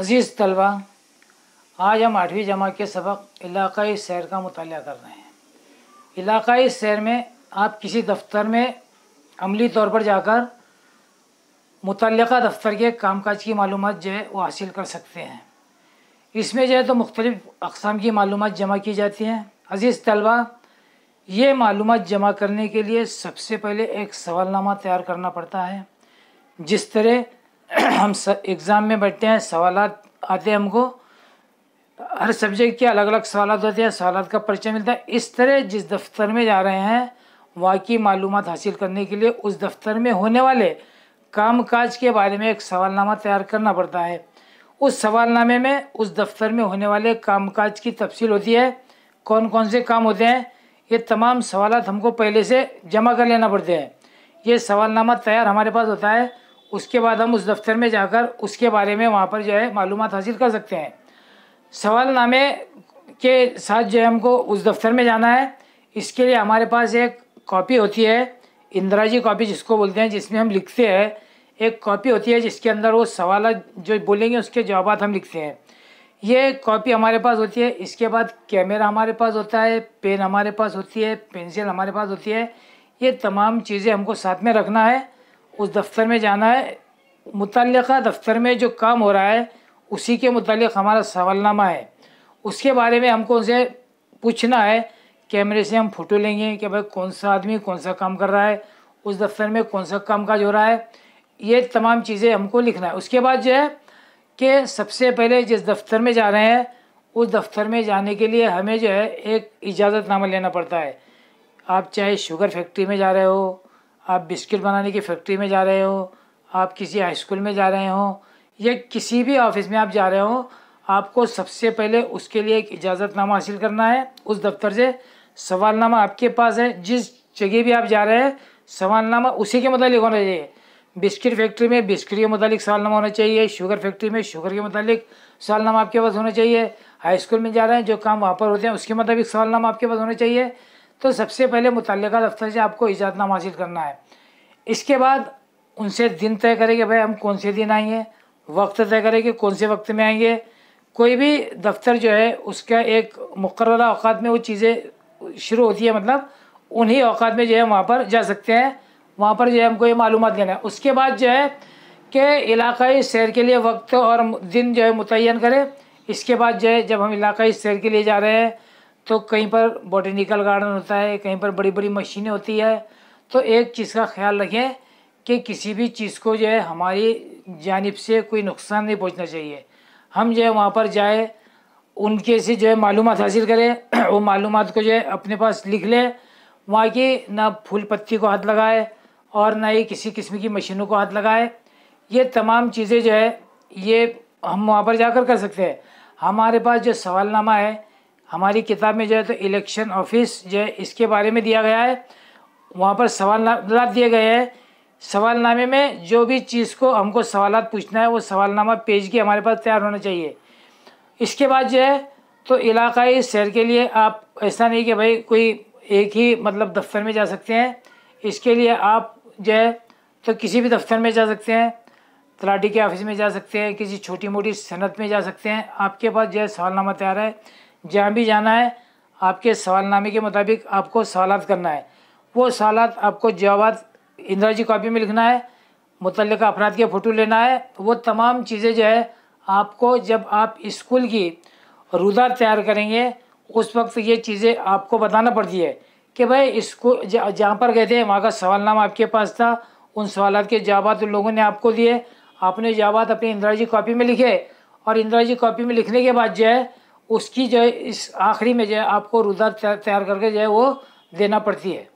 अज़ीज़ तलबा आज हम आठवीं जमा के सबक इलाक़ाई सैर का मुताल कर रहे हैं इलाक़ाई सैर में आप किसी दफ्तर में अमली तौर पर जाकर मुतल दफ्तर के कामकाज की मालूम जो है वो हासिल कर सकते हैं इसमें जो है तो मुख्तलिफ़ अकसाम की मालूम जमा की जाती हैं अज़ीज़ तलबा ये मालूम जमा करने के लिए सबसे पहले एक सवालनामा तैयार करना पड़ता है जिस तरह हम एग्ज़ाम में बैठते हैं सवाल आते हैं हमको हर सब्जेक्ट के अलग अलग सवाल होते हैं सवाल का परिचय मिलता है इस तरह जिस दफ्तर में जा रहे हैं वहाँ की मालूम हासिल करने के लिए उस दफ्तर में होने वाले काम काज के बारे में एक सवालनामा तैयार करना पड़ता है उस सवालनामे में उस दफ्तर में होने वाले काम काज की तफसील होती है कौन कौन से काम होते हैं ये तमाम सवाल हमको पहले से जमा कर लेना पड़ते हैं ये सवालनामा तैयार हमारे पास होता है उसके बाद हम उस दफ्तर में जाकर उसके बारे में वहाँ पर जो है मालूम हासिल कर सकते हैं सवालनामे के साथ जो है हमको उस दफ्तर में जाना है इसके लिए हमारे पास एक कॉपी होती है इंदिरा जी कॉपी जिसको बोलते हैं जिसमें हम लिखते हैं एक कॉपी होती है जिसके अंदर वो सवाल जो बोलेंगे उसके जवाब हम लिखते हैं ये कॉपी हमारे पास होती है इसके बाद कैमरा हमारे पास होता है पेन हमारे पास होती है पेंसिल हमारे पास होती है ये तमाम चीज़ें हमको साथ में रखना है उस दफ्तर में जाना है मुतल दफ्तर में जो काम हो रहा है उसी के मतलब हमारा सवालनामा है उसके बारे में हमको उनसे पूछना है कैमरे से हम फ़ोटो लेंगे कि भाई कौन सा आदमी कौन सा काम कर रहा है उस दफ्तर में कौन सा काम काज हो रहा है ये तमाम चीज़ें हमको लिखना है उसके बाद जो है कि सबसे पहले जिस दफ्तर में जा रहे हैं उस दफ्तर में जाने के लिए हमें जो है एक इजाज़तनामा लेना पड़ता है आप चाहे शुगर फैक्ट्री में जा रहे हो आप बिस्किट बनाने की फैक्ट्री में जा रहे हो आप किसी हाई स्कूल में जा रहे हो या किसी भी ऑफिस में आप जा रहे हो आपको सबसे पहले उसके लिए एक इजाज़तनामा हासिल करना है उस दफ्तर से सवालनामा आपके पास है जिस जगह भी आप जा रहे हैं सवालनामा उसी के मतलब होना चाहिए बिस्किट फैक्ट्री में बिस्किट के मतलब सवालनामा होना चाहिए शुगर फैक्ट्री में शुगर के मतलब सवालनामा आपके पास होना चाहिए हाई स्कूल में जा रहे हैं जो काम वहाँ पर होते हैं उसके मतलब सवालनामा आपके पास होना चाहिए तो सबसे पहले मुतल दफ्तर से आपको इजाज़तनामा हासिल करना है इसके बाद उनसे दिन तय करें कि भाई हम कौन से दिन आएंगे वक्त तय करें कि कौन से वक्त में आएंगे कोई भी दफ्तर जो है उसका एक मुकर्रा अवत में वो चीज़ें शुरू होती है मतलब उन्हीं अवत में जो है वहाँ पर जा सकते हैं वहाँ पर जो है हमको ये मालूम लेना है उसके बाद जो है कि इलाकई सैर के लिए वक्त और दिन जो है मुतन करें इसके बाद जो है जब हम इलाकई सैर के लिए जा रहे हैं तो कहीं पर बॉटेनिकल गार्डन होता है कहीं पर बड़ी बड़ी मशीनें होती है तो एक चीज़ का ख्याल रखें कि किसी भी चीज़ को जो है हमारी जानब से कोई नुकसान नहीं पहुंचना चाहिए हम जो है वहाँ पर जाए उनके से जो है मालूम हासिल करें वो मालूम को जो है अपने पास लिख लें वहाँ की ना फूल पत्ती को हाथ लगाए और ना ही किसी किस्म की मशीनों को हाथ लगाए ये तमाम चीज़ें जो है ये हम वहाँ पर जाकर कर सकते हैं हमारे पास जो सवालनामा है हमारी किताब में जो है तो इलेक्शन ऑफिस जो है इसके बारे में दिया गया है वहाँ पर सवाल दिए गए हैं सवालनामे में जो भी चीज़ को हमको सवाल पूछना है वो सवालनामा पेज की हमारे पास तैयार होना चाहिए इसके बाद जो है तो इलाकाई सैर के लिए आप ऐसा नहीं कि भाई कोई एक ही मतलब दफ्तर में जा सकते हैं इसके लिए आप जो है तो किसी भी दफ्तर में जा सकते हैं तलाटी के ऑफिस में जा सकते हैं किसी छोटी मोटी सनत में जा सकते हैं आपके पास जो है सवालनामा तैयार है जहाँ भी जाना है आपके सवालनामे के मुताबिक आपको सवाल करना है वो सवाल आपको जवाब इंद्राजी कापी में लिखना है मुतल अफराद के फ़ोटो लेना है वो तमाम चीज़ें जो है आपको जब आप स्कूल की रुदा तैयार करेंगे उस वक्त ये चीज़ें आपको बताना पड़ती है कि भाई स्कूल जहाँ पर गए थे वहाँ का सवालनामा आपके पास था उन सवाल के जवाब उन लोगों ने आपको दिए आपने जवाब अपनी इंदिरा जी कापी में लिखे और इंदिरा जी कापी में लिखने के बाद जो है उसकी जो है इस आखिरी में जो है आपको रुदा तैयार करके जो है वो देना पड़ती है